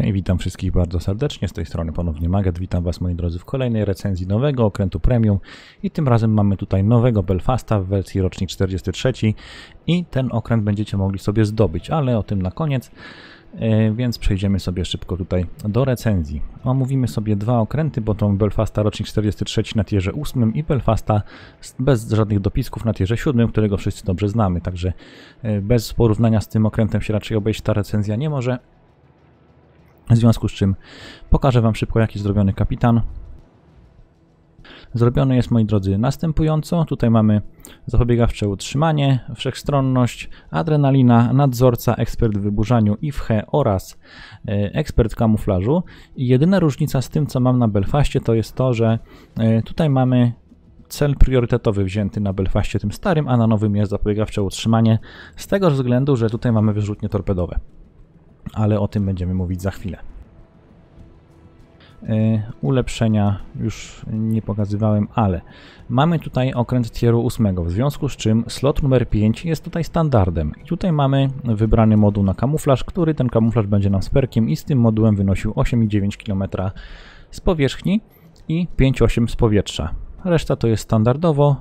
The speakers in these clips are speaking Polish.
Hej, witam wszystkich bardzo serdecznie, z tej strony ponownie Maget, witam Was moi drodzy w kolejnej recenzji nowego okrętu premium i tym razem mamy tutaj nowego Belfasta w wersji rocznik 43 i ten okręt będziecie mogli sobie zdobyć, ale o tym na koniec, e, więc przejdziemy sobie szybko tutaj do recenzji. Omówimy sobie dwa okręty, bo to Belfasta rocznik 43 na tierze 8 i Belfasta bez żadnych dopisków na tierze 7, którego wszyscy dobrze znamy, także e, bez porównania z tym okrętem się raczej obejść ta recenzja nie może. W związku z czym pokażę Wam szybko, jaki jest zrobiony kapitan. Zrobiony jest, moi drodzy, następująco. Tutaj mamy zapobiegawcze utrzymanie, wszechstronność, adrenalina, nadzorca, ekspert w wyburzaniu, IFHE oraz e, ekspert kamuflażu. I jedyna różnica z tym, co mam na Belfaście, to jest to, że e, tutaj mamy cel priorytetowy wzięty na Belfaście tym starym, a na nowym jest zapobiegawcze utrzymanie, z tego względu, że tutaj mamy wyrzutnie torpedowe ale o tym będziemy mówić za chwilę. E, ulepszenia już nie pokazywałem, ale mamy tutaj okręt tieru 8, w związku z czym slot numer 5 jest tutaj standardem. I tutaj mamy wybrany moduł na kamuflaż, który ten kamuflaż będzie nam sperkiem i z tym modułem wynosił 8,9 km z powierzchni i 5,8 z powietrza. Reszta to jest standardowo,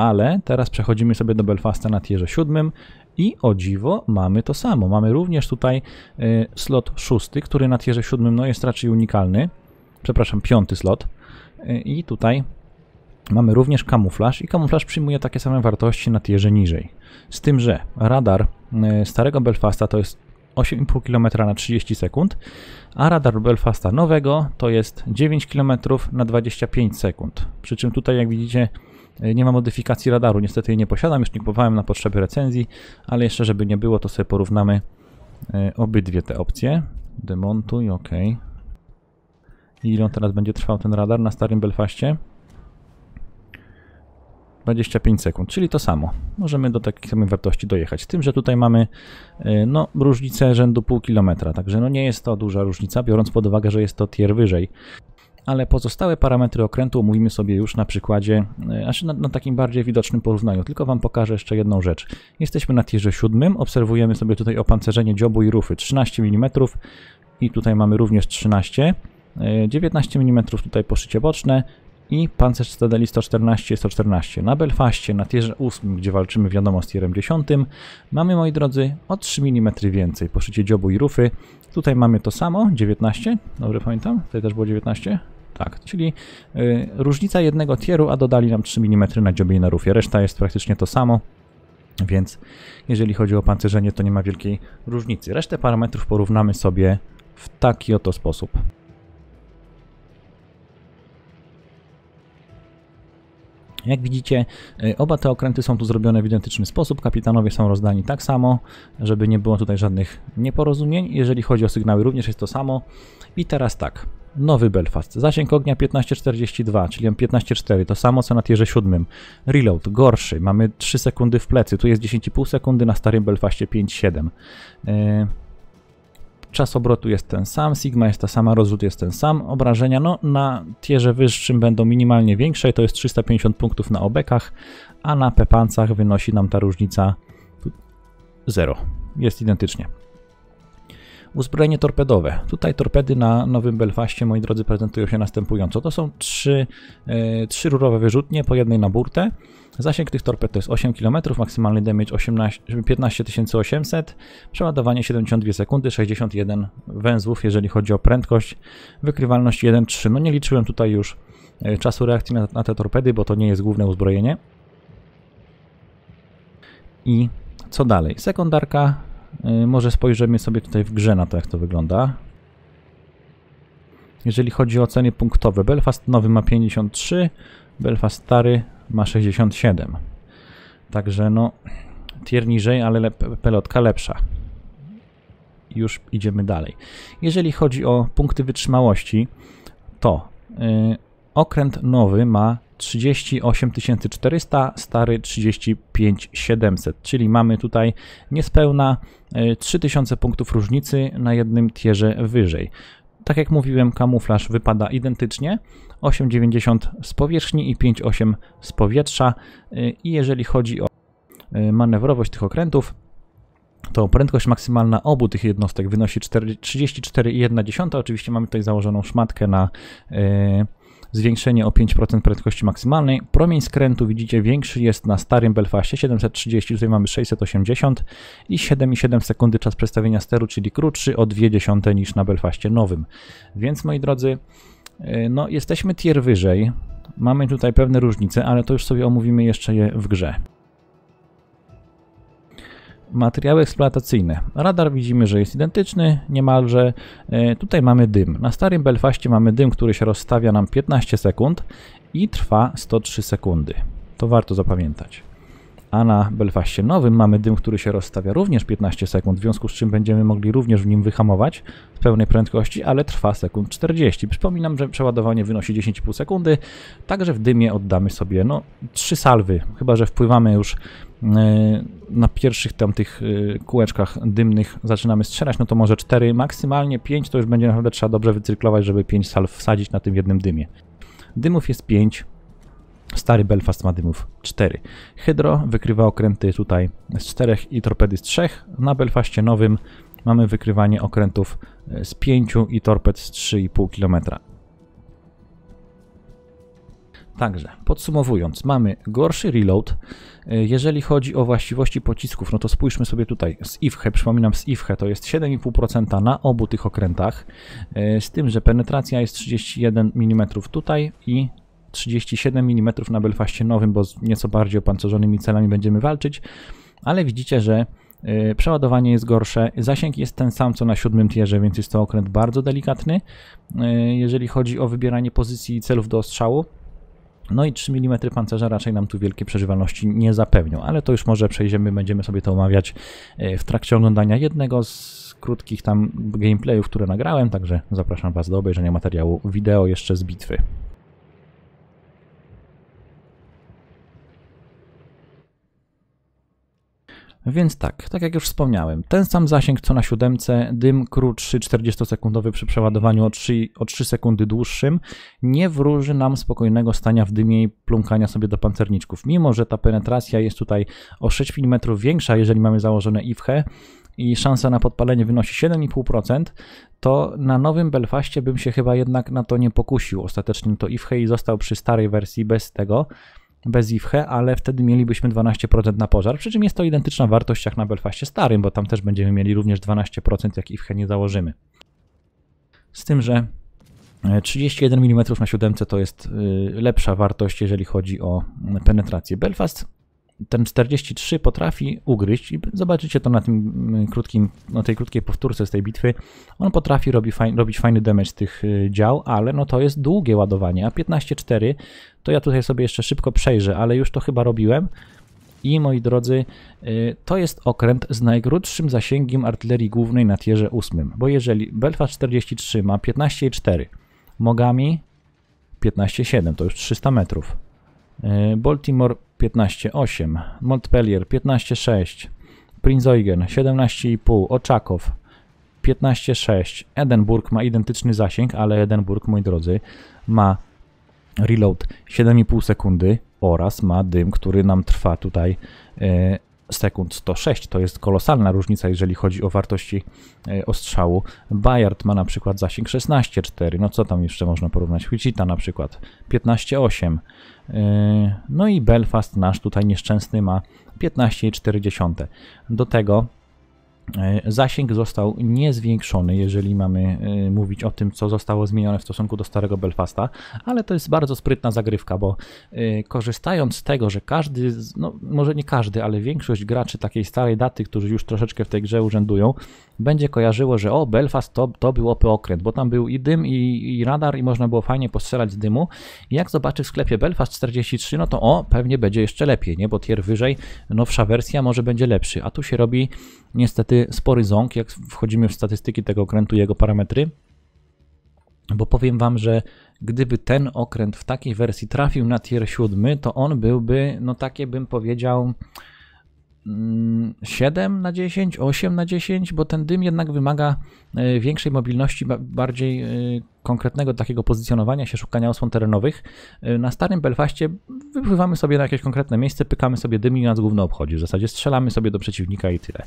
ale teraz przechodzimy sobie do Belfasta na tierze siódmym i o dziwo mamy to samo. Mamy również tutaj y, slot szósty, który na tierze siódmym no, jest raczej unikalny. Przepraszam, piąty slot. Y, I tutaj mamy również kamuflaż i kamuflaż przyjmuje takie same wartości na tierze niżej. Z tym, że radar y, starego Belfasta to jest 8,5 km na 30 sekund, a radar Belfasta nowego to jest 9 km na 25 sekund. Przy czym tutaj jak widzicie nie ma modyfikacji radaru, niestety jej nie posiadam, już nie kupowałem na potrzeby recenzji, ale jeszcze żeby nie było, to sobie porównamy e, obydwie te opcje. Demontuj, ok. I ile on teraz będzie trwał ten radar na starym Belfaście? 25 sekund, czyli to samo. Możemy do takiej samej wartości dojechać. Z tym, że tutaj mamy e, no, różnicę rzędu pół kilometra, także no nie jest to duża różnica, biorąc pod uwagę, że jest to tier wyżej ale pozostałe parametry okrętu omówimy sobie już na przykładzie, e, aż na, na, takim bardziej widocznym porównaniu. Tylko Wam pokażę jeszcze jedną rzecz. Jesteśmy na tierze 7, obserwujemy sobie tutaj opancerzenie dziobu i rufy 13 mm i tutaj mamy również 13 19 mm tutaj poszycie boczne i pancerz Cytadeli 114 114. Na Belfaście, na tierze 8, gdzie walczymy wiadomo z tierem 10, mamy moi drodzy o 3 mm więcej poszycie dziobu i rufy. Tutaj mamy to samo, 19, dobrze pamiętam? Tutaj też było 19? Tak, czyli y, różnica jednego tieru, a dodali nam 3 mm na dziobie i na rufie. Reszta jest praktycznie to samo, więc jeżeli chodzi o pancerzenie, to nie ma wielkiej różnicy. Resztę parametrów porównamy sobie w taki oto sposób. Jak widzicie, y, oba te okręty są tu zrobione w identyczny sposób, kapitanowie są rozdani tak samo, żeby nie było tutaj żadnych nieporozumień. Jeżeli chodzi o sygnały, również jest to samo. I teraz tak, nowy Belfast, zasięg ognia 1542, czyli 15.4, to samo co na tierze 7. Reload, gorszy, mamy 3 sekundy w plecy, tu jest 10,5 sekundy, na starym Belfastie 5,7. Yy Czas obrotu jest ten sam, sigma jest ta sama, rozrzut jest ten sam, obrażenia no na tierze wyższym będą minimalnie większe, to jest 350 punktów na obekach, a na pepancach wynosi nam ta różnica 0. Jest identycznie. Uzbrojenie torpedowe. Tutaj torpedy na Nowym Belfaście, moi drodzy, prezentują się następująco. To są trzy, yy, trzy rurowe wyrzutnie, po jednej na burtę. Zasięg tych torped to jest 8 km, maksymalny damage 18, 15800, przeładowanie 72 sekundy, 61 węzłów, jeżeli chodzi o prędkość, wykrywalność 1.3. No nie liczyłem tutaj już e, czasu reakcji na, na te torpedy, bo to nie jest główne uzbrojenie. I co dalej? Sekundarka Y, może spojrzymy sobie tutaj w grze na to, jak to wygląda. Jeżeli chodzi o ceny punktowe, Belfast nowy ma 53, Belfast stary ma 67. Także no, tier niżej, ale lep pelotka lepsza. Już idziemy dalej. Jeżeli chodzi o punkty wytrzymałości, to yy, okręt nowy ma 38 400, stary 35 700, czyli mamy tutaj niespełna 3000 e, punktów różnicy na jednym tierze wyżej. Tak jak mówiłem, kamuflaż wypada identycznie, 8,90 z powierzchni i 5,8 z powietrza e, i jeżeli chodzi o e, manewrowość tych okrętów, to prędkość maksymalna obu tych jednostek wynosi 34,1. Oczywiście mamy tutaj założoną szmatkę na zwiększenie o 5% prędkości maksymalnej. Promień skrętu widzicie większy jest na starym Belfastie 730, tutaj mamy 680 i 7,7 sekundy czas przestawienia steru, czyli krótszy o 0,2 niż na Belfastie nowym. Więc moi drodzy, y, no jesteśmy tier wyżej, mamy tutaj pewne różnice, ale to już sobie omówimy jeszcze w grze. Materiały eksploatacyjne. Radar widzimy, że jest identyczny niemalże. E, tutaj mamy dym. Na starym Belfaście mamy dym, który się rozstawia nam 15 sekund i trwa 103 sekundy. To warto zapamiętać. A na Belfaście nowym mamy dym, który się rozstawia również 15 sekund, w związku z czym będziemy mogli również w nim wyhamować w pełnej prędkości, ale trwa sekund 40. Przypominam, że przeładowanie wynosi 10,5 sekundy, także w dymie oddamy sobie no, 3 salwy, chyba że wpływamy już na pierwszych tamtych y, kółeczkach dymnych zaczynamy strzelać, no to może 4, maksymalnie 5 to już będzie naprawdę trzeba dobrze wycyklować, żeby 5 sal wsadzić na tym jednym dymie. Dymów jest 5, stary Belfast ma dymów 4. Hydro wykrywa okręty tutaj z 4 i torpedy z 3. Na Belfaście nowym mamy wykrywanie okrętów y, z 5 i torped z 3,5 km. Także podsumowując, mamy gorszy reload. Y, jeżeli chodzi o właściwości pocisków, no to spójrzmy sobie tutaj z IFHE, przypominam z IFHE to jest 7,5% na obu tych okrętach, y, z tym, że penetracja jest 31 mm tutaj i 37 mm na Belfaście nowym, bo z nieco bardziej opancerzonymi celami będziemy walczyć, ale widzicie, że y, Przeładowanie jest gorsze, zasięg jest ten sam co na siódmym tierze, więc jest to okręt bardzo delikatny, jeżeli chodzi o wybieranie pozycji i celów do ostrzału. No i 3 mm pancerza raczej nam tu wielkie przeżywalności nie zapewnią, ale to już może przejdziemy, będziemy sobie to omawiać e, w trakcie oglądania jednego z krótkich tam gameplayów, które nagrałem, także zapraszam Was do obejrzenia materiału wideo jeszcze z bitwy. Więc tak, tak jak już wspomniałem, ten sam zasięg co na siódemce, dym krótszy, 40-sekundowy przy przeładowaniu o 3, o 3 sekundy dłuższym, nie wróży nam spokojnego stania w dymie i plunkania sobie do pancerniczków. Mimo, że ta penetracja jest tutaj o 6 mm większa, jeżeli mamy założone IFHE, i szansa na podpalenie wynosi 7,5%, to na nowym Belfaście bym się chyba jednak na to nie pokusił. Ostatecznie to IFHE i został przy starej wersji bez tego, bez IFHE, ale wtedy mielibyśmy 12% na pożar, przy czym jest to identyczna wartość jak na Belfaście Starym, bo tam też będziemy mieli również 12% jak IFHE nie założymy. Z tym, że 31 e, mm na siódemce to jest y, lepsza wartość, jeżeli chodzi o penetrację. Belfast ten 43 potrafi ugryźć i zobaczycie to na tym mm, krótkim, na tej krótkiej powtórce z tej bitwy. On potrafi robi faj, robić fajny damage z tych y, dział, ale no to jest długie ładowanie, a 15.4 to ja tutaj sobie jeszcze szybko przejrzę, ale już to chyba robiłem. I moi drodzy, y, to jest okręt z najkrótszym zasięgiem artylerii głównej na tierze 8, bo jeżeli Belfast 43 ma 15,4, Mogami 15,7, to już 300 metrów, y, Baltimore 15,8, Montpellier 15,6, Eugen 17,5, Oczakow 15,6, Edenburg ma identyczny zasięg, ale Edenburg, moi drodzy, ma reload 7,5 sekundy oraz ma dym, który nam trwa tutaj e, sekund 106. To jest kolosalna różnica, jeżeli chodzi o wartości e, ostrzału. Bayard ma na przykład zasięg 16,4. No co tam jeszcze można porównać? Wichita na przykład 15,8. E, no i Belfast nasz tutaj nieszczęsny ma 15,4. Do tego E, zasięg został niezwiększony, jeżeli mamy e, mówić o tym, co zostało zmienione w stosunku do starego Belfasta, ale to jest bardzo sprytna zagrywka, bo e, korzystając z tego, że każdy, no może nie każdy, ale większość graczy takiej starej daty, którzy już troszeczkę w tej grze urzędują, będzie kojarzyło, że o, Belfast to, to był opy okręt, bo tam był i dym, i, i radar, i można było fajnie postrzelać z dymu. I jak zobaczy w sklepie Belfast 43, no to o, pewnie będzie jeszcze lepiej, nie? Bo tier wyżej, nowsza wersja może będzie lepszy, a tu się robi niestety spory, spory ząg, jak wchodzimy w statystyki tego okrętu i jego parametry, bo powiem Wam, że gdyby ten okręt w takiej wersji trafił na tier 7, to on byłby, no takie bym powiedział, 7 na 10, 8 na 10, bo ten dym jednak wymaga e, większej mobilności, bardziej e, konkretnego takiego pozycjonowania się, szukania osłon terenowych. E, na starym Belfaście wypływamy sobie na jakieś konkretne miejsce, pykamy sobie dym i nas główno obchodzi. W zasadzie strzelamy sobie do przeciwnika i tyle.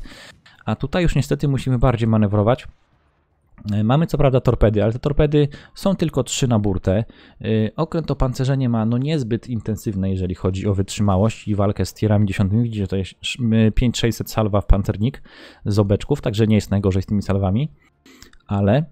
A tutaj już niestety musimy bardziej manewrować. E, mamy co prawda torpedy, ale te torpedy są tylko trzy na burtę. E, okręt pancerzenie ma no niezbyt intensywne, jeżeli chodzi o wytrzymałość i walkę z tierami dziesiątymi. Widzicie, to jest 5600 salwa w pancernik z obeczków, także nie jest najgorzej z tymi salwami. Ale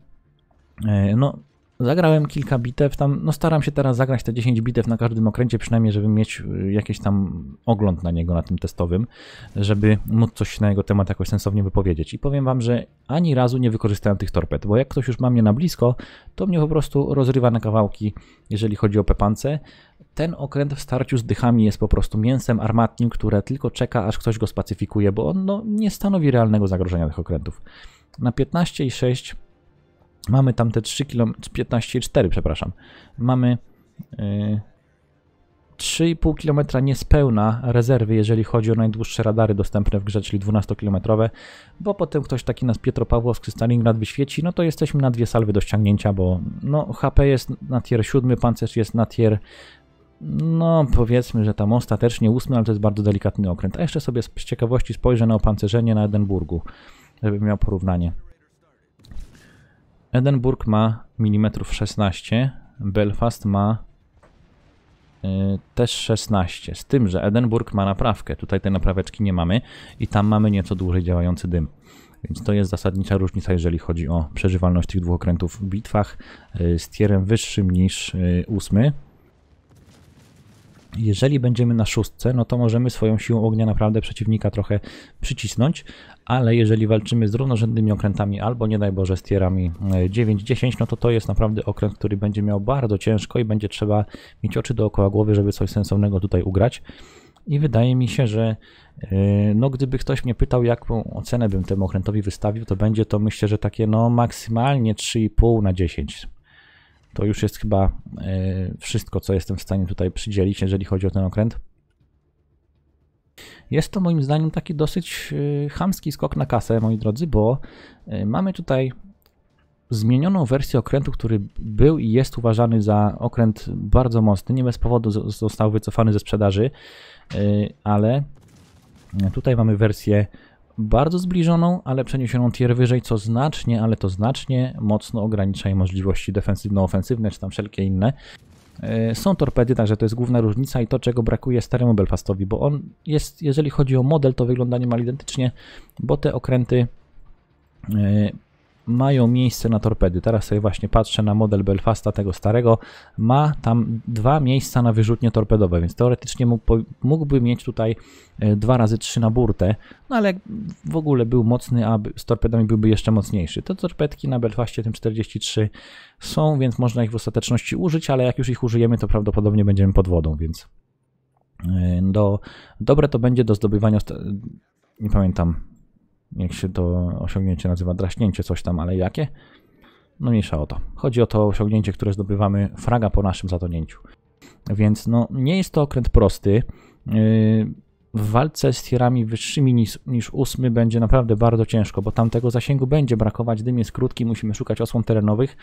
e, no, Zagrałem kilka bitew tam, no staram się teraz zagrać te 10 bitew na każdym okręcie, przynajmniej żeby mieć y, jakiś tam ogląd na niego, na tym testowym, żeby móc coś na jego temat jakoś sensownie wypowiedzieć. I powiem wam, że ani razu nie wykorzystałem tych torped, bo jak ktoś już ma mnie na blisko, to mnie po prostu rozrywa na kawałki, jeżeli chodzi o pepance. Ten okręt w starciu z dychami jest po prostu mięsem armatnim, które tylko czeka, aż ktoś go spacyfikuje, bo on no, nie stanowi realnego zagrożenia tych okrętów. Na 15 i 6 Mamy tam te 3 km, 15,4 przepraszam. Mamy yy, 3,5 km niespełna rezerwy, jeżeli chodzi o najdłuższe radary dostępne w grze, czyli 12-kilometrowe, bo potem ktoś taki nas Pietropawłowsk czy Stalingrad wyświeci, no to jesteśmy na dwie salwy do ściągnięcia, bo no, HP jest na tier 7, pancerz jest na tier no powiedzmy, że tam ostatecznie 8, ale to jest bardzo delikatny okręt. A jeszcze sobie z ciekawości spojrzę na opancerzenie na Edynburgu, żebym miał porównanie. Edynburg ma milimetrów 16, Belfast ma y, też 16, z tym, że Edynburg ma naprawkę, tutaj tej napraweczki nie mamy i tam mamy nieco dłużej działający dym. Więc to jest zasadnicza różnica, jeżeli chodzi o przeżywalność tych dwóch okrętów w bitwach y, z tierem wyższym niż y, ósmy. Jeżeli będziemy na szóstce, no to możemy swoją siłą ognia naprawdę przeciwnika trochę przycisnąć, ale jeżeli walczymy z równorzędnymi okrętami albo nie daj Boże z tierami 9-10, e, no to to jest naprawdę okręt, który będzie miał bardzo ciężko i będzie trzeba mieć oczy dookoła głowy, żeby coś sensownego tutaj ugrać. I wydaje mi się, że e, no, gdyby ktoś mnie pytał, jaką ocenę bym temu okrętowi wystawił, to będzie to myślę, że takie no maksymalnie 3,5 na 10. To już jest chyba e, wszystko, co jestem w stanie tutaj przydzielić, jeżeli chodzi o ten okręt. Jest to moim zdaniem taki dosyć e, chamski skok na kasę, moi drodzy, bo e, mamy tutaj zmienioną wersję okrętu, który był i jest uważany za okręt bardzo mocny. Nie bez powodu został wycofany ze sprzedaży, ale tutaj mamy wersję bardzo zbliżoną, ale przeniesioną tier wyżej, co znacznie, ale to znacznie mocno ogranicza jej możliwości defensywno-ofensywne, czy tam wszelkie inne. E, są torpedy, także to jest główna różnica i to, czego brakuje staremu Belfastowi, bo on jest, jeżeli chodzi o model, to wygląda niemal identycznie, bo te okręty e, mają miejsce na torpedy. Teraz sobie właśnie patrzę na model Belfasta, tego starego. Ma tam dwa miejsca na wyrzutnie torpedowe, więc teoretycznie mógłby mieć tutaj e, dwa razy trzy na burtę, no ale w ogóle był mocny, a z torpedami byłby jeszcze mocniejszy. Te torpedki na Belfaście tym 43 są, więc można ich w ostateczności użyć, ale jak już ich użyjemy, to prawdopodobnie będziemy pod wodą, więc e, do, dobre to będzie do zdobywania, nie pamiętam, jak się to osiągnięcie nazywa, draśnięcie coś tam, ale jakie? No mniejsza o to. Chodzi o to osiągnięcie, które zdobywamy fraga po naszym zatonięciu. Więc no, nie jest to okręt prosty. Yy, w walce z tierami wyższymi niż, niż będzie naprawdę bardzo ciężko, bo tam tego zasięgu będzie brakować, dym jest krótki, musimy szukać osłon terenowych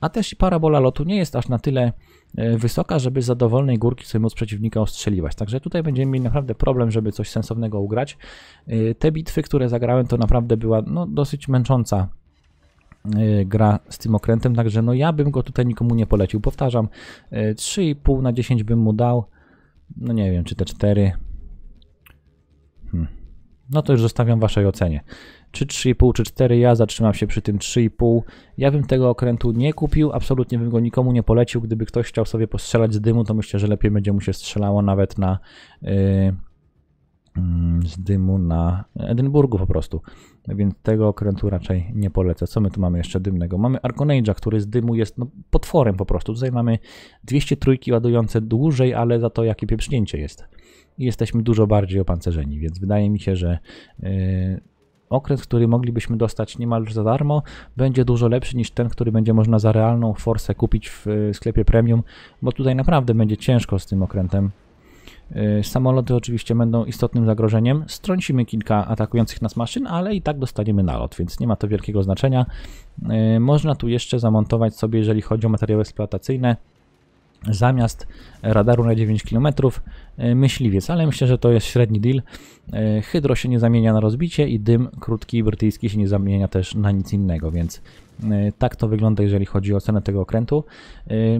a też i parabola lotu nie jest aż na tyle e, wysoka, żeby za dowolnej górki sobie móc przeciwnika ostrzeliwać. Także tutaj będziemy mieli naprawdę problem, żeby coś sensownego ugrać. E, te bitwy, które zagrałem, to naprawdę była no, dosyć męcząca e, gra z tym okrętem, także no ja bym go tutaj nikomu nie polecił. Powtarzam, 3,5 na 10 bym mu dał. No nie wiem, czy te 4. Hmm. No to już zostawiam waszej ocenie czy 3,5, czy 4. Ja zatrzymam się przy tym 3,5. Ja bym tego okrętu nie kupił, absolutnie bym go nikomu nie polecił. Gdyby ktoś chciał sobie postrzelać z dymu, to myślę, że lepiej będzie mu się strzelało nawet na yy, z dymu na Edynburgu po prostu. Więc tego okrętu raczej nie polecę. Co my tu mamy jeszcze dymnego? Mamy Arconage'a, który z dymu jest no, potworem po prostu. Tutaj mamy 200 trójki ładujące dłużej, ale za to jakie pieprznięcie jest. I jesteśmy dużo bardziej opancerzeni, więc wydaje mi się, że yy, okres, który moglibyśmy dostać niemal już za darmo, będzie dużo lepszy niż ten, który będzie można za realną forsę kupić w y, sklepie premium, bo tutaj naprawdę będzie ciężko z tym okrętem. Y, samoloty oczywiście będą istotnym zagrożeniem. Strącimy kilka atakujących nas maszyn, ale i tak dostaniemy nalot, więc nie ma to wielkiego znaczenia. Y, można tu jeszcze zamontować sobie, jeżeli chodzi o materiały eksploatacyjne, zamiast radaru na 9 km e, myśliwiec, ale myślę, że to jest średni deal. E, hydro się nie zamienia na rozbicie i dym krótki brytyjski się nie zamienia też na nic innego, więc e, tak to wygląda, jeżeli chodzi o cenę tego okrętu.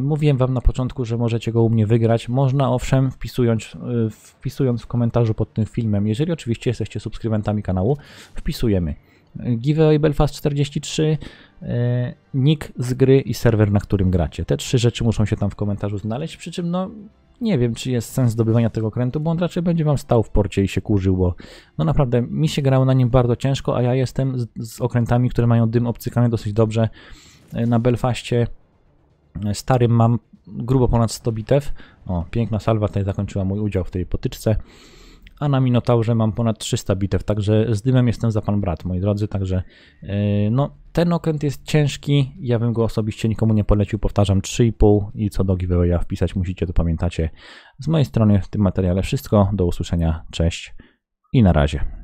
Mówiłem Wam na początku, że możecie go u mnie wygrać. Można owszem, wpisując, wpisując w komentarzu pod tym filmem, jeżeli oczywiście jesteście subskrybentami kanału, wpisujemy giveaway Belfast 43, e, nick z gry i serwer, na którym gracie. Te trzy rzeczy muszą się tam w komentarzu znaleźć, przy czym no nie wiem, czy jest sens zdobywania tego krętu, bo on raczej będzie wam stał w porcie i się kurzył, bo no naprawdę mi się grało na nim bardzo ciężko, a ja jestem z, z okrętami, które mają dym obcykany dosyć dobrze. E, na Belfaście e, starym mam grubo ponad 100 bitew. O, piękna salwa tutaj zakończyła mój udział w tej potyczce a na Minotaurze mam ponad 300 bitew, także z dymem jestem za pan brat, moi drodzy, także e, no, ten okręt jest ciężki, ja bym go osobiście nikomu nie polecił, powtarzam 3,5 i co do giveawaya wpisać musicie, to pamiętacie. Z mojej strony w tym materiale wszystko, do usłyszenia, cześć i na razie.